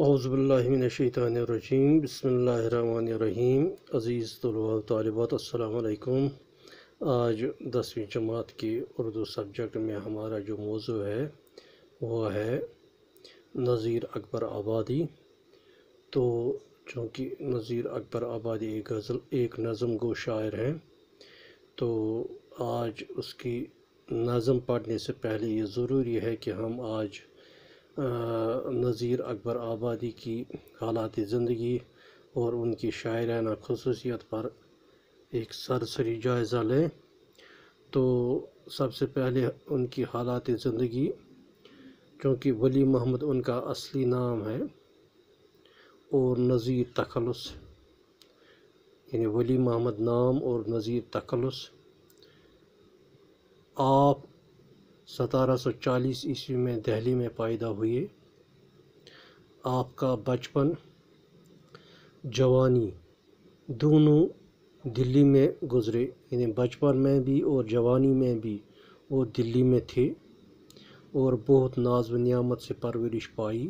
अज़बिल्लिनशैतरजीम बसमीम अज़ीज़ तलबा तलबात आज दसवीं जमात के उर्दू सब्जेक्ट में हमारा जो मौजू है वह है नज़ीर अकबर आबादी तो चूँकि नज़ीर अकबर आबादी एक गज़ल एक नज़म गो शायर हैं तो आज उसकी नज़म पढ़ने से पहले ये ज़रूरी है कि हम आज नज़ीर अकबर आबादी की हालात ज़िंदगी और उनकी शायराना खसूसियत पर एक सरसरी जायज़ा लें तो सबसे पहले उनकी हालात ज़िंदगी क्योंकि वली महमद उनका असली नाम है और नज़ीर तखलस यानी वली महमद नाम और नज़ीर तखलस आप 1740 ईस्वी में दिल्ली में पैदा हुए आपका बचपन जवानी दोनों दिल्ली में गुजरे यानी बचपन में भी और जवानी में भी वो दिल्ली में थे और बहुत नाज व नियामत से परवरिश पाई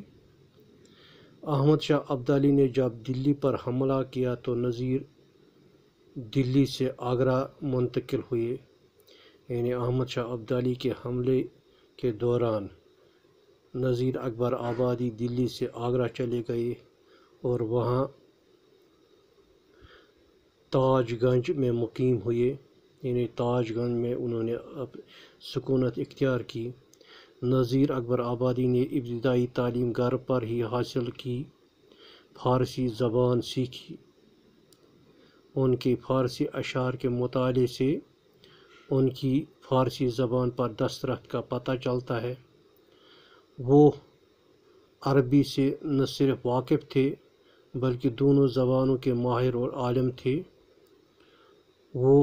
अहमद शाह अब्दाली ने जब दिल्ली पर हमला किया तो नज़ीर दिल्ली से आगरा मुंतकिल हुए यानी अहमद शाह अब्दाली के हमले के दौरान नज़ीर अकबर आबादी दिल्ली से आगरा चले गए और वहाँ ताजगंज में मुकीम हुए यानी ताजगंज में उन्होंने अब सकूनत इख्तियार की नज़ीर अकबर आबादी ने इब्तदाई तालीम घर पर ही हासिल की फ़ारसी ज़बान सीखी उनके फ़ारसी अशार के मताले से उनकी फ़ारसी ज़बान पर दस्तरख का पता चलता है वो अरबी से न सिर्फ वाकिफ़ थे बल्कि दोनों ज़बानों के माहिर और आलम थे वो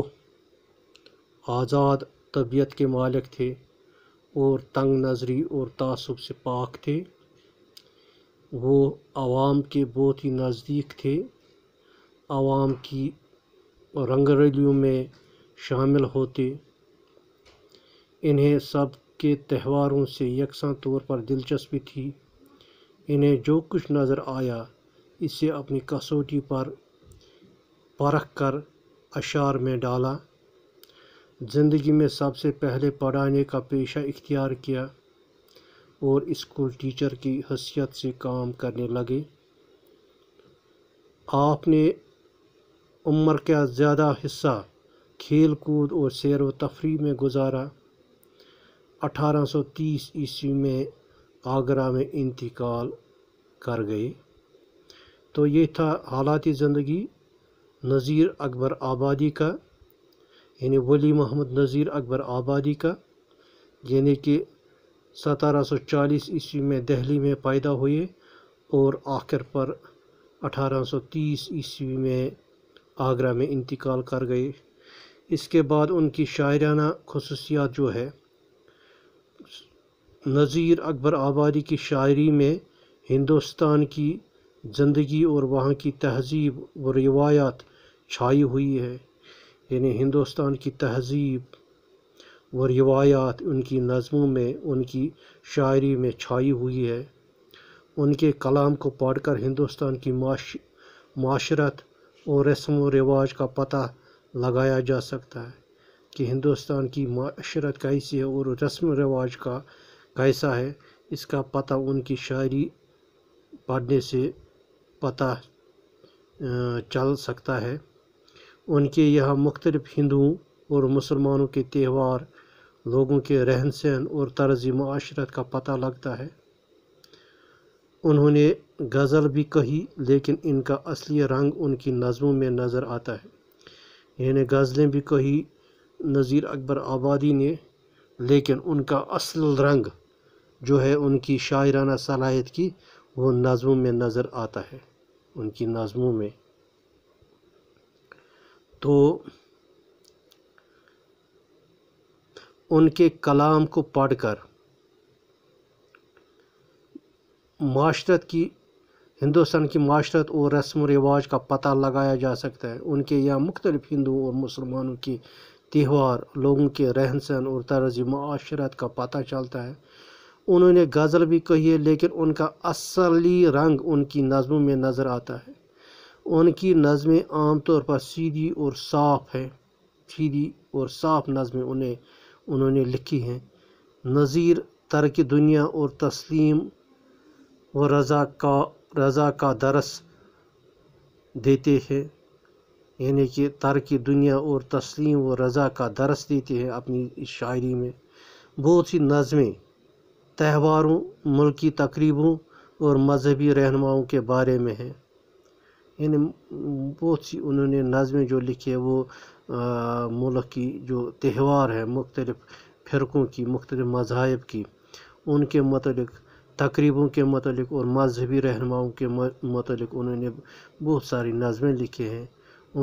आज़ाद तबीयत के मालिक थे और तंग नज़री और तसब से पाक थे वो आवाम के बहुत ही नज़दीक थे आवाम की रंगरेलियों में शामिल होते इन्हें सब के त्योहारों से यकसा तौर पर दिलचस्पी थी इन्हें जो कुछ नज़र आया इसे अपनी कसौटी पर परख कर अशार में डाला ज़िंदगी में सबसे पहले पढ़ाने का पेशा इख्तियार किया और स्कूल टीचर की हसीियत से काम करने लगे आपने उम्र का ज़्यादा हिस्सा खेल कूद और सैर व तफरी में गुजारा 1830 ईस्वी में आगरा में इंतकाल कर गए तो ये था हालात ज़िंदगी नज़ीर अकबर आबादी का यानी वली मोहम्मद नज़ीर अकबर आबादी का यानी कि 1740 ईस्वी में दिल्ली में पैदा हुए और आखिर पर 1830 ईस्वी में आगरा में इंतकाल कर गए इसके बाद उनकी शायराना खसूसियात जो है नज़ीर अकबर आबादी की शायरी में हिंदुस्तान की ज़िंदगी और वहाँ की तहजीब व रिवायात छाई हुई है यानी हिंदुस्तान की तहजीब व रिवायात उनकी नज़मों में उनकी शायरी में छाई हुई है उनके कलाम को पढ़कर हिंदुस्तान की माशरत और रस्म व रिवाज का पता लगाया जा सकता है कि हिंदुस्तान की माशरत कैसी है और रस्म रिवाज का कैसा है इसका पता उनकी शायरी पढ़ने से पता चल सकता है उनके यहाँ मुख्तलिफ़ हिंदुओं और मुसलमानों के त्यौहार लोगों के रहन सहन और तर्ज माशरत का पता लगता है उन्होंने गज़ल भी कही लेकिन इनका असली रंग उनकी नज़मों में नज़र आता है यानी गज़लें भी कही नज़ीर अकबर आबादी ने लेकिन उनका असल रंग जो है उनकी शायराना सलाहियत की वो नज़मों में नज़र आता है उनकी नज़मों में तो उनके कलाम को पढ़कर माशरत की हिंदुस्तान की माशरत और रस्म रिवाज का पता लगाया जा सकता है उनके यहाँ मुख्तलिफ हिंदुओं और मुसलमानों की त्यौहार लोगों के रहन सहन और तर्ज माशरत का पता चलता है उन्होंने गज़ल भी कही है लेकिन उनका असली रंग उनकी नज़मों में नज़र आता है उनकी नज़में आम तौर पर सीधी और साफ़ हैं सीधी और साफ़ नज़में उन्हें उन्होंने लिखी हैं नज़ीर तरक दुनिया और तस्लीम व रज़ा का रज़ा का दरस देते हैं यानी कि तर्क दुनिया और तस्लीम व रज़ा का दरस देते हैं अपनी इस शायरी में बहुत सी नज़में त्यौहारों मुल्की तकरीबों और मजहबी रहनुमाओं के बारे में है इन बहुत सी उन्होंने नज़में जो लिखी है वो मुल्क की जो त्यौहार है मुख्तलिफ़ फ़िरक़ों की मुख्तलिफ़ मज़ाहब की उनके मतलब तकरीबों के मतलब और मजहबी रहनुमाओं के मतलब उन्होंने बहुत सारी नज़में लिखी हैं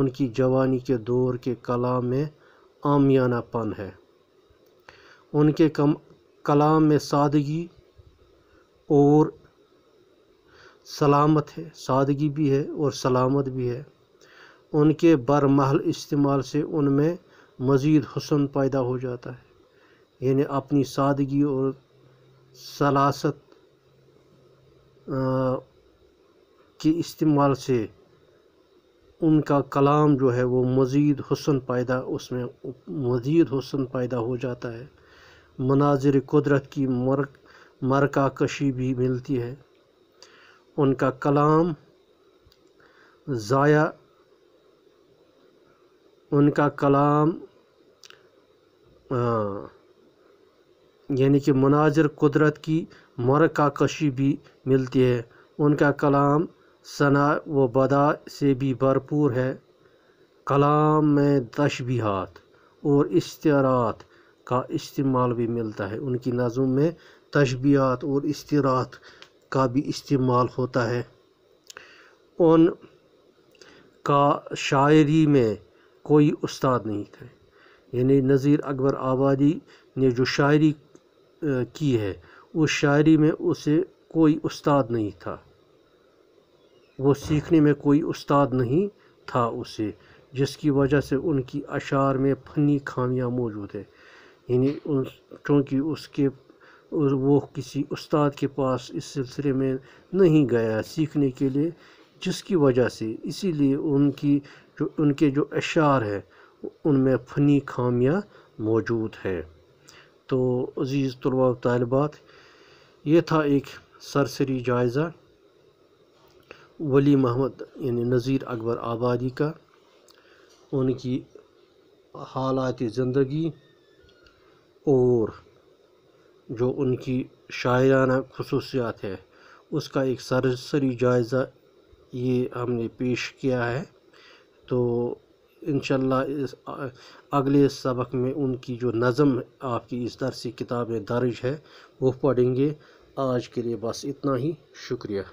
उनकी जवानी के दौर के कलाम में आमियानापन है उनके कम कलाम में सादगी और सलामत है सादगी भी है और सलामत भी है उनके बरमहल इस्तेमाल से उनमें मज़ीद हसन पैदा हो जाता है यानी अपनी सादगी और सलासत के इस्तेमाल से उनका कलाम जो है वो मज़ीद हसन पैदा उसमें मज़ीद हसन पैदा हो जाता है मनाजिर कुदरत की मर मरका कशी भी मिलती है उनका कलाम ज़ाया उनका कलाम यानी कि मनाजिर कुदरत की कशी भी मिलती है उनका कलाम सना व बदा से भी भरपूर है कलाम में तशबीहात और इश्तरात का इस्तेमाल भी मिलता है उनकी नज़म में तशबियात और इस्तारात का भी इस्तेमाल होता है उन का शायरी में कोई उस्ताद नहीं थे यानी नज़ीर अकबर आबादी ने जो शायरी की है वो शायरी में उसे कोई उस्ताद नहीं था वो सीखने में कोई उस्ताद नहीं था उसे जिसकी वजह से उनकी अशार में फनी खामियां मौजूद है यानी क्योंकि उसके वो किसी उस्ताद के पास इस सिलसिले में नहीं गया सीखने के लिए जिसकी वजह से इसीलिए उनकी जो उनके जो अशार है उनमें फ़नी खामियां मौजूद है तो अज़ीज़ तलबा तलबात ये था एक सरसरी जायज़ा वली महमद यानी नज़ीर अकबर आबादी का उनकी हालात ज़िंदगी और जो उनकी शायराना खसूसियात है उसका एक सरसरी जायज़ा ये हमने पेश किया है तो इनशाला इस अगले सबक में उनकी जो नज़म आपकी इस दरसी किताब में दर्ज है वो पढ़ेंगे आज के लिए बस इतना ही शुक्रिया